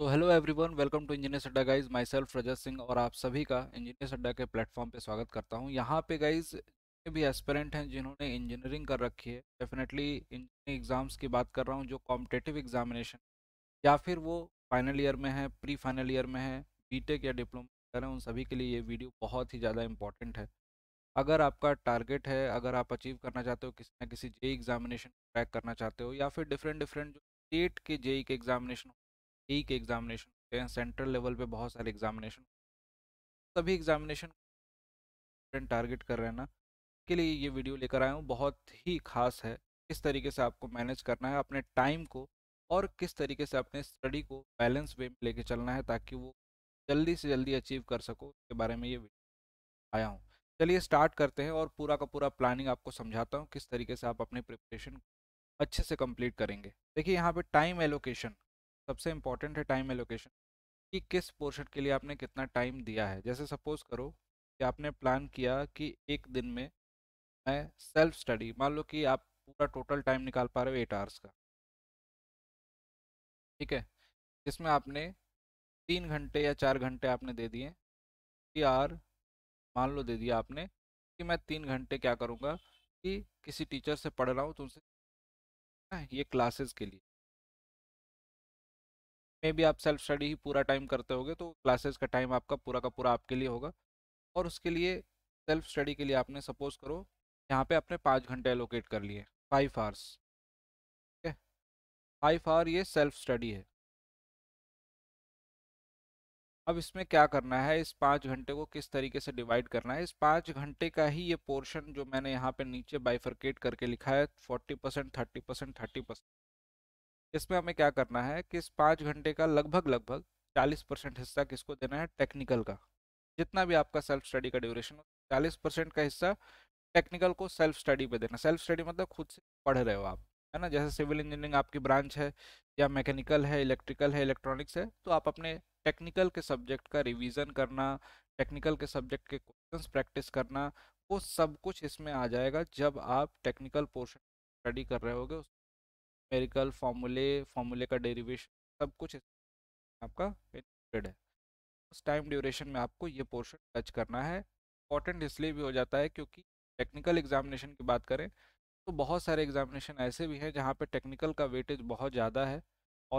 तो hello everyone welcome to engineer Adda guys myself Rajat Singh और आप सभी का इंजीनियर अड्डा के प्लेटफॉर्म पे स्वागत करता हूँ यहाँ पे गाइज जितने भी एस्पेरेंट हैं जिन्होंने इंजीनियरिंग कर रखी है डेफिनेटली इंजीनियरिंग एग्जाम्स की बात कर रहा हूँ जो कॉम्पिटेटिव एग्जामिनेशन या फिर वो फाइनल ईयर में है प्री फाइनल ईयर में है बी या डिप्लोमा कर रहे उन सभी के लिए ये वीडियो बहुत ही ज़्यादा इंपॉर्टेंट है अगर आपका टारगेट है अगर आप अचीव करना चाहते हो किसी ना किसी जे एग्जामिनेशन क्रैक करना चाहते हो या फिर डिफरेंट डिफरेंट जो स्टेट के जेई के एग्जामिनेशन यही के एग्ज़ामिनेशन होते हैं सेंट्रल लेवल पे बहुत सारे एग्ज़ामिनेशन सभी एग्ज़ामिनेशन टारगेट कर रहे हैं ना के लिए ये वीडियो लेकर आया हूँ बहुत ही खास है किस तरीके से आपको मैनेज करना है अपने टाइम को और किस तरीके से अपने स्टडी को बैलेंस वे में लेके चलना है ताकि वो जल्दी से जल्दी अचीव कर सको उसके बारे में ये वीडियो आया हूँ चलिए स्टार्ट करते हैं और पूरा का पूरा प्लानिंग आपको समझाता हूँ किस तरीके से आप अपने प्रिपरेशन अच्छे से कंप्लीट करेंगे देखिए यहाँ पे टाइम एलोकेशन सबसे इम्पॉर्टेंट है टाइम एलोकेशन कि किस पोर्शन के लिए आपने कितना टाइम दिया है जैसे सपोज करो कि आपने प्लान किया कि एक दिन में मैं सेल्फ स्टडी मान लो कि आप पूरा टोटल टाइम निकाल पा रहे हो एट आवर्स का ठीक है जिसमें आपने तीन घंटे या चार घंटे आपने दे दिए कि आर मान लो दे दिया आपने कि मैं तीन घंटे क्या करूँगा कि किसी टीचर से पढ़ रहा हूँ तो उनसे हाँ, ये क्लासेस के लिए में भी आप सेल्फ स्टडी ही पूरा टाइम करते होगे तो क्लासेस का टाइम आपका पूरा का पूरा आपके लिए होगा और उसके लिए सेल्फ स्टडी के लिए आपने सपोज करो यहाँ पे आपने पाँच घंटे एलोकेट कर लिए फाइव आवर्स ठीक है फाइव आवर ये सेल्फ स्टडी है अब इसमें क्या करना है इस पाँच घंटे को किस तरीके से डिवाइड करना है इस पाँच घंटे का ही ये पोर्शन जो मैंने यहाँ पे नीचे बाइफर्केट करके लिखा है forty percent thirty percent thirty percent इसमें हमें क्या करना है कि इस पाँच घंटे का लगभग लगभग चालीस परसेंट हिस्सा किसको देना है टेक्निकल का जितना भी आपका सेल्फ स्टडी का ड्यूरेशन हो चालीस परसेंट का हिस्सा टेक्निकल को सेल्फ स्टडी पे देना सेल्फ स्टडी मतलब खुद से पढ़ रहे हो आप है ना जैसे सिविल इंजीनियरिंग आपकी ब्रांच है या मैकेनिकल है इलेक्ट्रिकल है इलेक्ट्रॉनिक्स है तो आप अपने टेक्निकल के सब्जेक्ट का रिविज़न करना टेक्निकल के सब्जेक्ट के क्वेश्चन प्रैक्टिस करना वो सब कुछ इसमें आ जाएगा जब आप टेक्निकल पोर्शन स्टडी कर रहे होगे उस मेरिकल फॉर्मूले फॉर्मूले का डेरिवेशन सब कुछ आपका इंक्लूडेड है उस टाइम ड्यूरेशन में आपको ये पोर्शन टच करना है इंपॉर्टेंट इसलिए भी हो जाता है क्योंकि टेक्निकल एग्जामिनेशन की बात करें तो बहुत सारे एग्जामिनेशन ऐसे भी हैं जहाँ पर टेक्निकल का वेटेज बहुत ज़्यादा है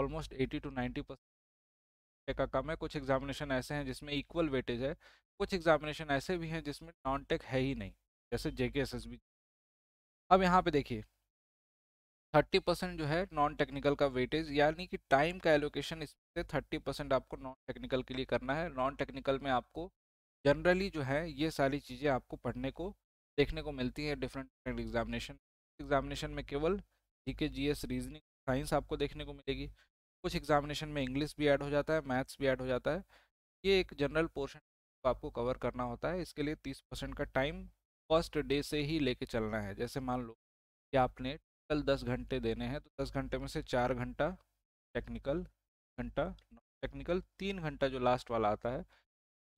almost eighty to ninety percent का कम है कुछ एग्जामिनेशन ऐसे हैं जिसमें इक्वल वेटेज है कुछ एग्जामिनेशन ऐसे भी हैं जिसमें नॉन टेक है ही नहीं जैसे जे बी अब यहाँ पे देखिए थर्टी परसेंट जो है नॉन टेक्निकल का वेटेज यानी कि टाइम का एलोकेशन इससे थर्टी परसेंट आपको नॉन टेक्निकल के लिए करना है नॉन टेक्निकल में आपको जनरली जो है ये सारी चीज़ें आपको पढ़ने को देखने को मिलती हैं डिफरेंट डिफरेंट एग्जामिनेशन एग्जामिनेशन में केवल जी के जी एस रीजनिंग साइंस आपको देखने को मिलेगी कुछ एग्जामिनेशन में इंग्लिश भी ऐड हो जाता है मैथ्स भी ऐड हो जाता है ये एक जनरल पोर्शन आपको कवर करना होता है इसके लिए तीस परसेंट का टाइम फर्स्ट डे से ही लेके चलना है जैसे मान लो कि आपने टोटल दस घंटे देने हैं तो दस घंटे में से चार घंटा टेक्निकल घंटा टेक्निकल तीन घंटा जो लास्ट वाला आता है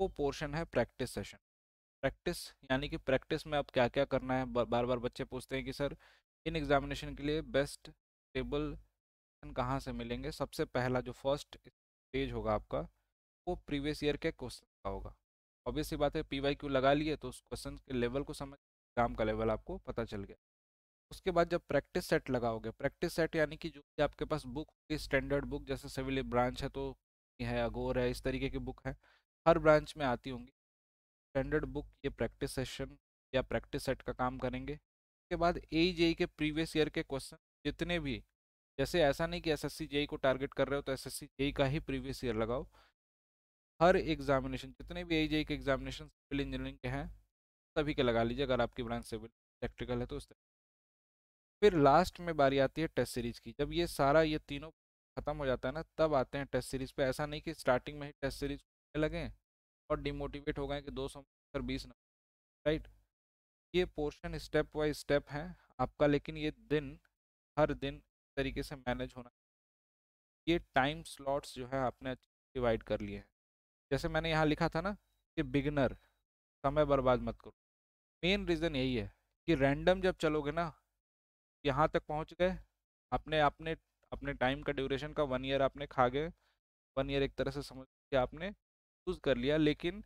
वो पोर्शन है प्रैक्टिस सेशन प्रैक्टिस यानी कि प्रैक्टिस में आप क्या क्या करना है बार बार बच्चे पूछते हैं कि सर इन एग्जामिनेशन के लिए बेस्ट टेबल कहाँ से मिलेंगे सबसे पहला जो फर्स्ट स्टेज होगा आपका वो प्रीवियस ईयर के क्वेश्चन का होगा ऑब्वियस बात है पी वाई क्यू लगा लिए तो उस क्वेश्चन के लेवल को समझ एग्जाम का लेवल आपको पता चल गया उसके बाद जब प्रैक्टिस सेट लगाओगे प्रैक्टिस सेट यानी कि जो भी आपके पास बुक होगी स्टैंडर्ड बुक जैसे सिविल ब्रांच है तो है अगोर है इस तरीके की बुक है हर ब्रांच में आती होंगी स्टैंडर्ड बुक ये प्रैक्टिस सेशन या प्रैक्टिस सेट का काम करेंगे उसके बाद ए जे के प्रीवियस ईयर के क्वेश्चन जितने भी जैसे ऐसा नहीं कि एस एस जेई को टारगेट कर रहे हो तो एस एस जेई का ही प्रीवियस ईयर लगाओ हर एग्जामिनेशन जितने भी ए जेई के एग्जामिनेशन सिविल इंजीनियरिंग के हैं सभी के लगा लीजिए अगर आपकी ब्रांच सिविल इलेक्ट्रिकल है तो उस तरह फिर लास्ट में बारी आती है टेस्ट सीरीज की जब ये सारा ये तीनों खत्म हो जाता है ना तब आते हैं टेस्ट सीरीज पे ऐसा नहीं कि स्टार्टिंग में ही टेस्ट सीरीज लगे और डिमोटिवेट हो गए कि दो सौ बीस नंबर राइट ये पोर्शन स्टेप बाई स्टेप है आपका लेकिन ये दिन हर दिन तरीके से मैनेज होना ये टाइम स्लॉट्स जो है आपने डिवाइड कर लिए हैं जैसे मैंने यहाँ लिखा था ना कि बिगनर समय बर्बाद मत करो मेन रीज़न यही है कि रैंडम जब चलोगे ना यहाँ तक पहुँच गए आपने अपने अपने टाइम का ड्यूरेशन का वन ईयर आपने खा गए वन ईयर एक तरह से समझ के आपने चूज़ कर लिया लेकिन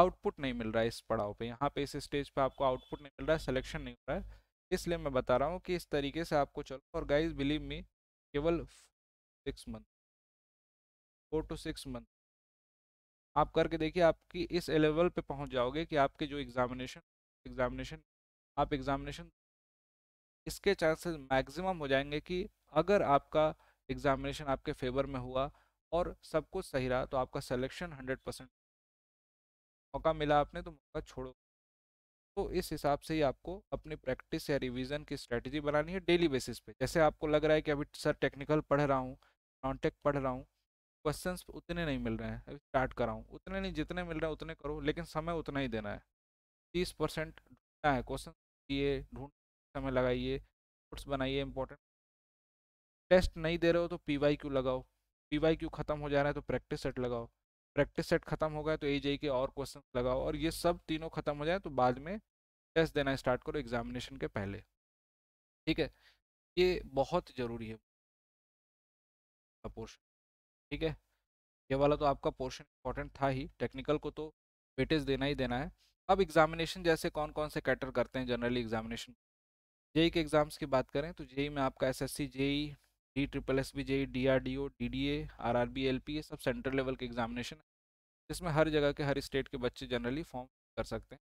आउटपुट नहीं मिल रहा है इस पड़ाव पे यहाँ पे इस स्टेज पे आपको आउटपुट नहीं मिल रहा है सिलेक्शन नहीं हो रहा है इसलिए मैं बता रहा हूँ कि इस तरीके से आपको चलो और गाइज बिलीव मी केवल six month four to six month आप करके देखिए आपकी इस लेवल पे पहुँच जाओगे कि आपके जो एग्जामिनेशन एग्जामिनेशन आप एग्जामिनेशन इसके चांसेस मैक्सिमम हो जाएंगे कि अगर आपका एग्जामिनेशन आपके फेवर में हुआ और सब कुछ सही रहा तो आपका सिलेक्शन हंड्रेड परसेंट मौका मिला आपने तो मौका छोड़ो तो इस हिसाब से ही आपको अपनी प्रैक्टिस या रिवीजन की स्ट्रेटजी बनानी है डेली बेसिस पे जैसे आपको लग रहा है कि अभी सर टेक्निकल पढ़ रहा हूँ नॉन टेक पढ़ रहा हूँ क्वेश्चन उतने नहीं मिल रहे हैं अभी स्टार्ट कराऊँ उतने नहीं जितने मिल रहे हैं उतने करो लेकिन समय उतना ही देना है तीस परसेंट ढूंढना है क्वेश्चन ये ढूंढ समय लगाइए नोट्स बनाइए इंपॉर्टेंट टेस्ट नहीं दे रहे हो तो पी वाई क्यू लगाओ पी वाई क्यू खत्म हो जा रहा है तो प्रैक्टिस सेट लगाओ प्रैक्टिस सेट खत्म हो गया तो ए जे के और क्वेश्चन लगाओ और ये सब तीनों खत्म हो जाए तो बाद में टेस्ट देना स्टार्ट करो एग्जामिनेशन के पहले ठीक है ये बहुत ज़रूरी है पोर्शन ठीक है ये वाला तो आपका पोर्शन इंपॉर्टेंट था ही टेक्निकल को तो वेटेज देना ही देना है अब एग्जामिनेशन जैसे कौन कौन से कैटर करते हैं जनरली एग्जामिनेशन जेई के एग्ज़ाम्स की बात करें तो जेई में आपका S S C JE D triple S B JE D R D O D D A R R B L P ये सब सेंट्रल लेवल के एग्जामिनेशन है जिसमें हर जगह के हर स्टेट के बच्चे जनरली फॉर्म कर सकते हैं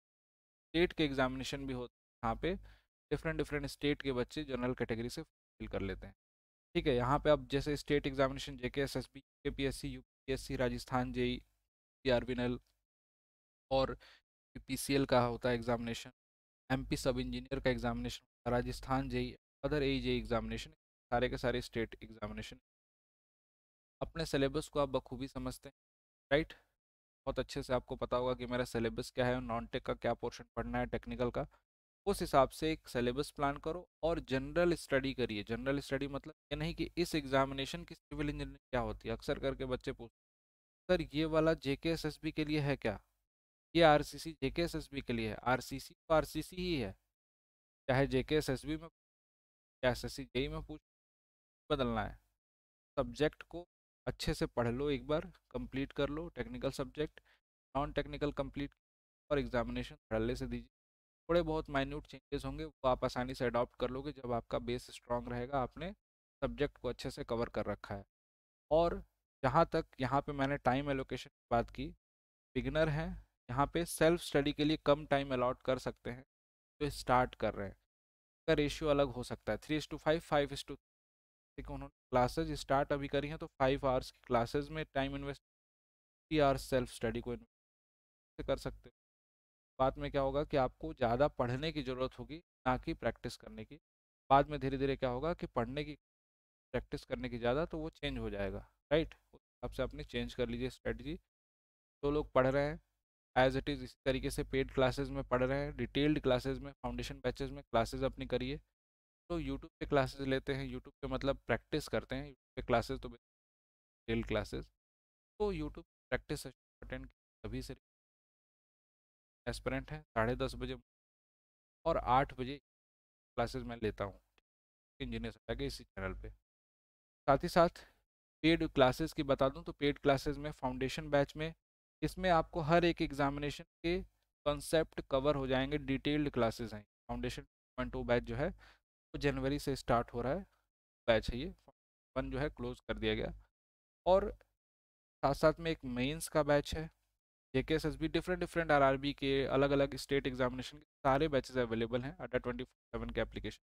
स्टेट के एग्जामिनेशन भी होते हैं यहाँ पे डिफरेंट डिफरेंट स्टेट के बच्चे जनरल कैटेगरी से फिल कर लेते हैं ठीक है यहाँ पे आप जैसे state examination J K S S B K P S C U P S C Rajasthan JE C R B L और पी सी एल का होता है examination M P sub engineer का examination Rajasthan JE other A J examination सारे के सारे state examination अपने syllabus को आप बखूबी समझते हैं राइट बहुत अच्छे से आपको पता होगा कि मेरा सिलेबस क्या है नॉन टेक का क्या पोर्शन पढ़ना है टेक्निकल का उस हिसाब से एक सिलेबस प्लान करो और जनरल स्टडी करिए जनरल स्टडी मतलब ये नहीं कि इस एग्जामिनेशन की सिविल इंजीनियरिंग क्या होती है अक्सर करके बच्चे पूछते सर ये वाला जे के लिए है क्या ये आर सी सी के लिए है आर सी सी तो आर सी सी ही है चाहे जे के एस एस बी में या एस एस सी जेई में पूछ बदलना है सब्जेक्ट को अच्छे से पढ़ लो एक बार कंप्लीट कर लो technical subject non technical complete और एग्जामिनेशन धड़ल्ले से दीजिए थोड़े बहुत माइन्यूट चेंजेस होंगे वो आप आसानी से अडॉप्ट कर लोगे जब आपका बेस स्ट्रांग रहेगा आपने सब्जेक्ट को अच्छे से कवर कर रखा है और जहाँ तक यहाँ पे मैंने टाइम एलोकेशन की बात की बिगनर हैं यहाँ पे सेल्फ स्टडी के लिए कम टाइम अलाट कर सकते हैं जो स्टार्ट कर रहे हैं उसका रेशियो अलग हो सकता है three is to five five is to ठीक उन्होंने क्लासेज स्टार्ट अभी करी हैं तो फाइव आवर्स की क्लासेज में time invest three hours self study को इन्वेस्ट कर सकते हो बाद में क्या होगा कि आपको ज़्यादा पढ़ने की ज़रूरत होगी ना कि प्रैक्टिस करने की बाद में धीरे धीरे क्या होगा कि पढ़ने की प्रैक्टिस करने की ज़्यादा तो वो चेंज हो जाएगा राइट उस हिसाब से आपने चेंज कर लीजिए स्ट्रेटजी जो लोग पढ़ रहे हैं एज इट इज़ इसी तरीके से पेड क्लासेज में पढ़ रहे हैं डिटेल्ड क्लासेज में फाउंडेशन बैचेज में क्लासेज अपनी करिए तो यूट्यूब पे क्लासेज लेते हैं यूट्यूब पे मतलब प्रैक्टिस करते हैं यूट्यूब पे क्लासेज तो डिटेल्ड क्लासेज तो यूट्यूब प्रैक्टिस अटेंड सभी से एस्परेंट है साढ़े दस बजे और आठ बजे क्लासेज मैं लेता हूँ इंजीनियर आगे इसी चैनल पर साथ ही साथ पेड क्लासेज की बता दूँ तो पेड क्लासेज में फाउंडेशन बैच में इसमें आपको हर एक एग्जामिनेशन के कॉन्सेप्ट कवर हो जाएंगे डिटेल्ड क्लासेस हैं फाउंडेशन वन टू बैच जो है वो जनवरी से स्टार्ट हो रहा है बैच है ये वन जो है क्लोज कर दिया गया और साथ साथ में एक मेंस का बैच है J K S S B different different R R B के अलग अलग स्टेट एग्जामिनेशन के सारे बैचेज अवेलेबल हैं अंडर ट्वेंटी सेवन के एप्लीकेशन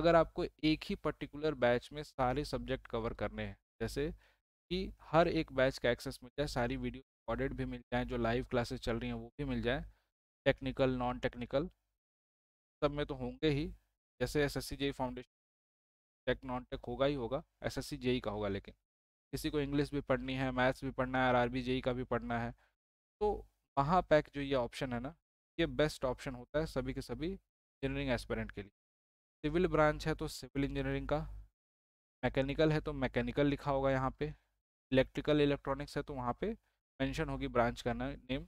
अगर आपको एक ही पर्टिकुलर बैच में सारे सब्जेक्ट कवर करने हैं जैसे कि हर एक बैच का एक्सेस मिल जाए सारी वीडियो रिकॉर्डेड भी मिल जाए जो लाइव क्लासेस चल रही हैं वो भी मिल जाए टेक्निकल नॉन टेक्निकल सब में तो होंगे ही जैसे S S foundation tech non tech होगा ही होगा एस एस का होगा लेकिन किसी को इंग्लिश भी पढ़नी है मैथ्स भी पढ़ना है आर आर बी का भी पढ़ना है तो वहाँ पैक जो ये ऑप्शन है ना ये बेस्ट ऑप्शन होता है सभी के सभी इंजीनियरिंग एस्पेरेंट के लिए सिविल ब्रांच है तो सिविल इंजीनियरिंग का मैकेनिकल है तो मैकेनिकल लिखा होगा यहाँ पे इलेक्ट्रिकल इलेक्ट्रॉनिक्स है तो वहाँ पे मेंशन होगी ब्रांच का नेम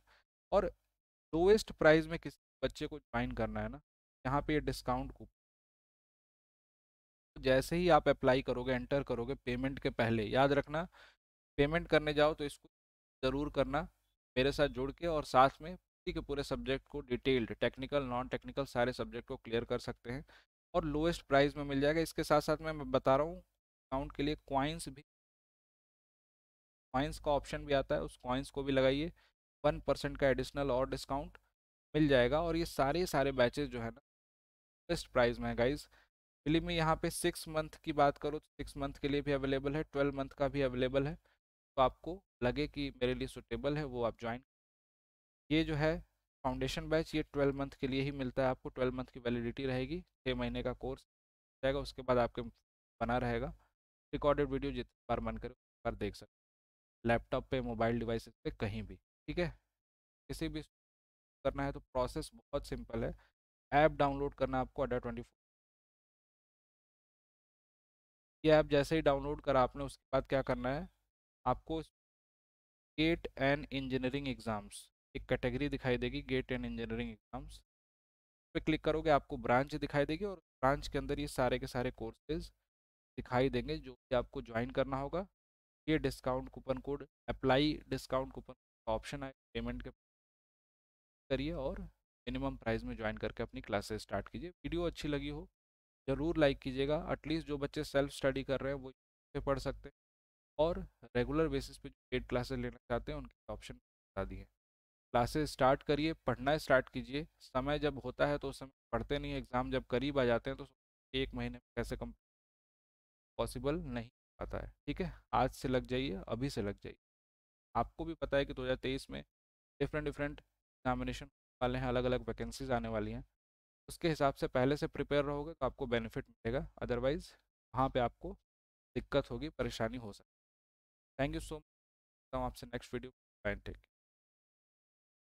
और लोएस्ट प्राइस में किस बच्चे को ज्वाइन करना है ना यहाँ पे ये डिस्काउंट को जैसे ही आप अप्लाई करोगे एंटर करोगे पेमेंट के पहले याद रखना पेमेंट करने जाओ तो इसको ज़रूर करना मेरे साथ जुड़ के और साथ में पूरी के पूरे सब्जेक्ट को डिटेल्ड टेक्निकल नॉन टेक्निकल सारे सब्जेक्ट को क्लियर कर सकते हैं और लोएस्ट प्राइस में मिल जाएगा इसके साथ साथ मैं बता रहा हूँ अकाउंट के लिए क्वाइंस भी कॉइन्स का ऑप्शन भी आता है उस कॉइन्स को भी लगाइए वन परसेंट का एडिशनल और डिस्काउंट मिल जाएगा और ये सारे सारे बैचेज जो है ना बेस्ट प्राइस में है गाइज़ फिली में यहाँ पे सिक्स मंथ की बात करो तो सिक्स मंथ के लिए भी अवेलेबल है ट्वेल्व मंथ का भी अवेलेबल है तो आपको लगे कि मेरे लिए सुटेबल है वो आप ज्वाइन ये जो है फाउंडेशन बैच ये ट्वेल्व मंथ के लिए ही मिलता है आपको ट्वेल्व मंथ की वैलिडिटी रहेगी छः महीने का कोर्स जाएगा उसके बाद आपके बना रहेगा रिकॉर्डेड वीडियो जितनी बार मन करे पर बार देख सकते लैपटॉप पे मोबाइल डिवाइस पे कहीं भी ठीक है किसी भी करना है तो प्रोसेस बहुत सिंपल है ऐप डाउनलोड करना आपको अडा ट्वेंटी फोर ये ऐप जैसे ही डाउनलोड करा आपने उसके बाद क्या करना है आपको गेट एंड इंजीनियरिंग एग्ज़ाम्स एक कैटेगरी दिखाई देगी गेट एंड इंजीनियरिंग एग्ज़ाम्स पे क्लिक करोगे आपको ब्रांच दिखाई देगी और ब्रांच के अंदर ये सारे के सारे कोर्सेज दिखाई देंगे जो कि आपको ज्वाइन करना होगा ये discount coupon code apply discount coupon option आए पेमेंट के करिए और मिनिमम प्राइस में ज्वाइन करके अपनी क्लासेस स्टार्ट कीजिए वीडियो अच्छी लगी हो ज़रूर लाइक कीजिएगा एटलीस्ट जो बच्चे सेल्फ स्टडी कर रहे हैं वो से पढ़ सकते हैं और रेगुलर बेसिस पे जो पेड क्लासेस लेना चाहते हैं उनके ऑप्शन बता दिए क्लासेस स्टार्ट करिए पढ़ना स्टार्ट कीजिए समय जब होता है तो उस समय पढ़ते नहीं एग्ज़ाम जब करीब आ जाते हैं तो एक महीने में कैसे कम पॉसिबल नहीं पता है ठीक है आज से लग जाइए अभी से लग जाइए आपको भी पता है कि 2023 में डिफरेंट डिफरेंट एग्जामिनेशन वाले हैं अलग अलग वैकेंसीज आने वाली हैं उसके हिसाब से पहले से प्रिपेयर रहोगे तो आपको बेनिफिट मिलेगा अदरवाइज़ वहाँ पे आपको दिक्कत होगी परेशानी हो सकती है थैंक यू सो मच आपसे नेक्स्ट वीडियो टेक